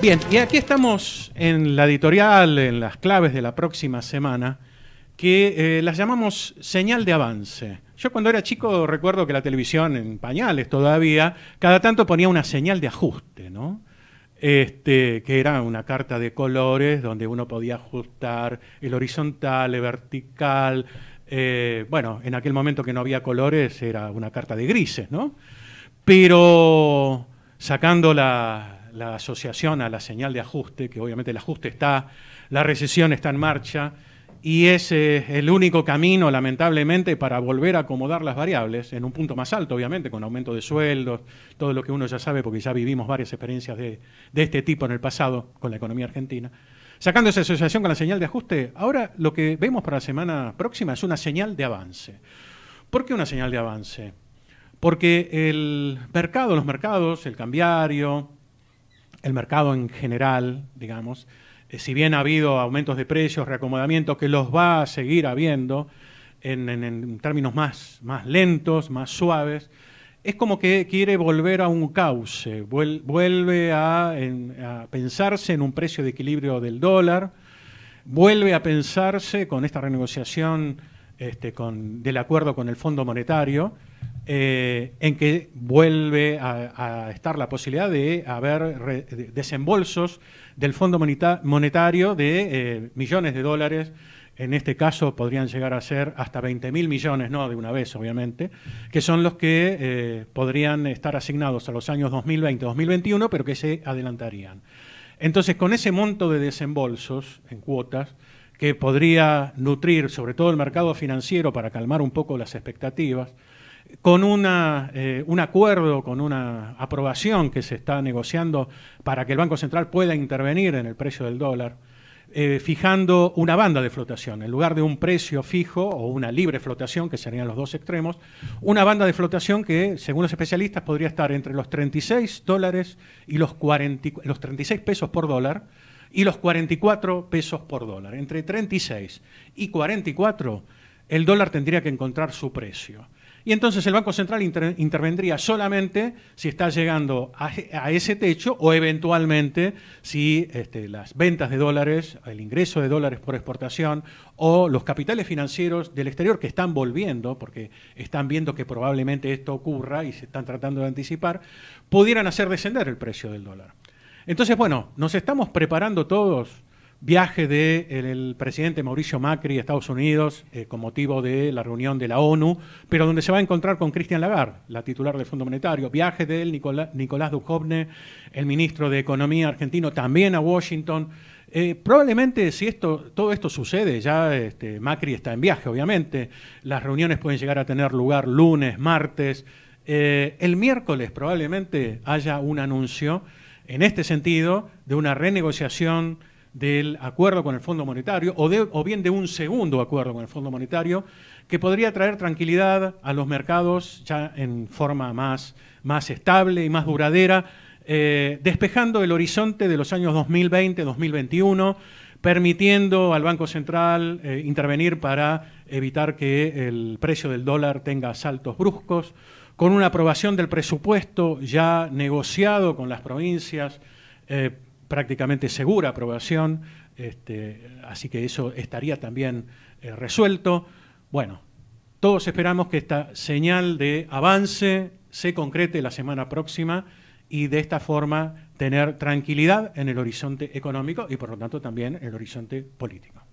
Bien, y aquí estamos en la editorial, en las claves de la próxima semana, que eh, las llamamos señal de avance. Yo cuando era chico recuerdo que la televisión, en pañales todavía, cada tanto ponía una señal de ajuste, ¿no? Este, que era una carta de colores donde uno podía ajustar el horizontal, el vertical. Eh, bueno, en aquel momento que no había colores era una carta de grises, ¿no? Pero sacando la, la asociación a la señal de ajuste, que obviamente el ajuste está, la recesión está en marcha, y es eh, el único camino, lamentablemente, para volver a acomodar las variables en un punto más alto, obviamente, con aumento de sueldos, todo lo que uno ya sabe, porque ya vivimos varias experiencias de, de este tipo en el pasado con la economía argentina. Sacando esa asociación con la señal de ajuste, ahora lo que vemos para la semana próxima es una señal de avance. ¿Por qué una señal de avance? Porque el mercado, los mercados, el cambiario, el mercado en general, digamos, eh, si bien ha habido aumentos de precios, reacomodamientos, que los va a seguir habiendo en, términos más, más lentos, más suaves, es como que quiere volver a un cauce, vuelve a, pensarse en un precio de equilibrio del dólar, vuelve a pensarse con esta renegociación este, del acuerdo con el Fondo Monetario, eh, en que vuelve a, estar la posibilidad de haber desembolsos del Fondo Monetario de eh, millones de dólares. En este caso podrían llegar a ser hasta 20 mil millones, no de una vez, obviamente, que son los que eh, podrían estar asignados a los años 2020-2021, pero que se adelantarían. Entonces, con ese monto de desembolsos en cuotas, que podría nutrir sobre todo el mercado financiero para calmar un poco las expectativas, con eh, un acuerdo, con una aprobación que se está negociando para que el Banco Central pueda intervenir en el precio del dólar, eh, fijando una banda de flotación, en lugar de un precio fijo o una libre flotación, que serían los dos extremos, una banda de flotación que, según los especialistas, podría estar entre los 36 dólares y los 36 pesos por dólar y los 44 pesos por dólar. Entre 36 y 44, el dólar tendría que encontrar su precio. Y entonces el Banco Central intervendría solamente si está llegando a, ese techo o eventualmente si este, las ventas de dólares, el ingreso de dólares por exportación o los capitales financieros del exterior que están volviendo, porque están viendo que probablemente esto ocurra y se están tratando de anticipar, pudieran hacer descender el precio del dólar. Entonces, bueno, nos estamos preparando todos viaje del de el, presidente Mauricio Macri a Estados Unidos eh, con motivo de la reunión de la ONU, pero donde se va a encontrar con Christian Lagarde, la titular del Fondo Monetario. Viaje de Nicolás, Nicolás Dujovne, el ministro de Economía argentino, también a Washington. Eh, probablemente si esto, todo esto sucede, ya este, Macri está en viaje, obviamente, las reuniones pueden llegar a tener lugar lunes, martes, eh, el miércoles probablemente haya un anuncio en este sentido de una renegociación del acuerdo con el Fondo Monetario o, bien de un segundo acuerdo con el Fondo Monetario que podría traer tranquilidad a los mercados ya en forma más, más estable y más duradera, eh, despejando el horizonte de los años 2020-2021 permitiendo al Banco Central eh, intervenir para evitar que el precio del dólar tenga saltos bruscos, con una aprobación del presupuesto ya negociado con las provincias, eh, prácticamente segura aprobación, este, así que eso estaría también eh, resuelto. Bueno, todos esperamos que esta señal de avance se concrete la semana próxima y de esta forma tener tranquilidad en el horizonte económico y por lo tanto también en el horizonte político.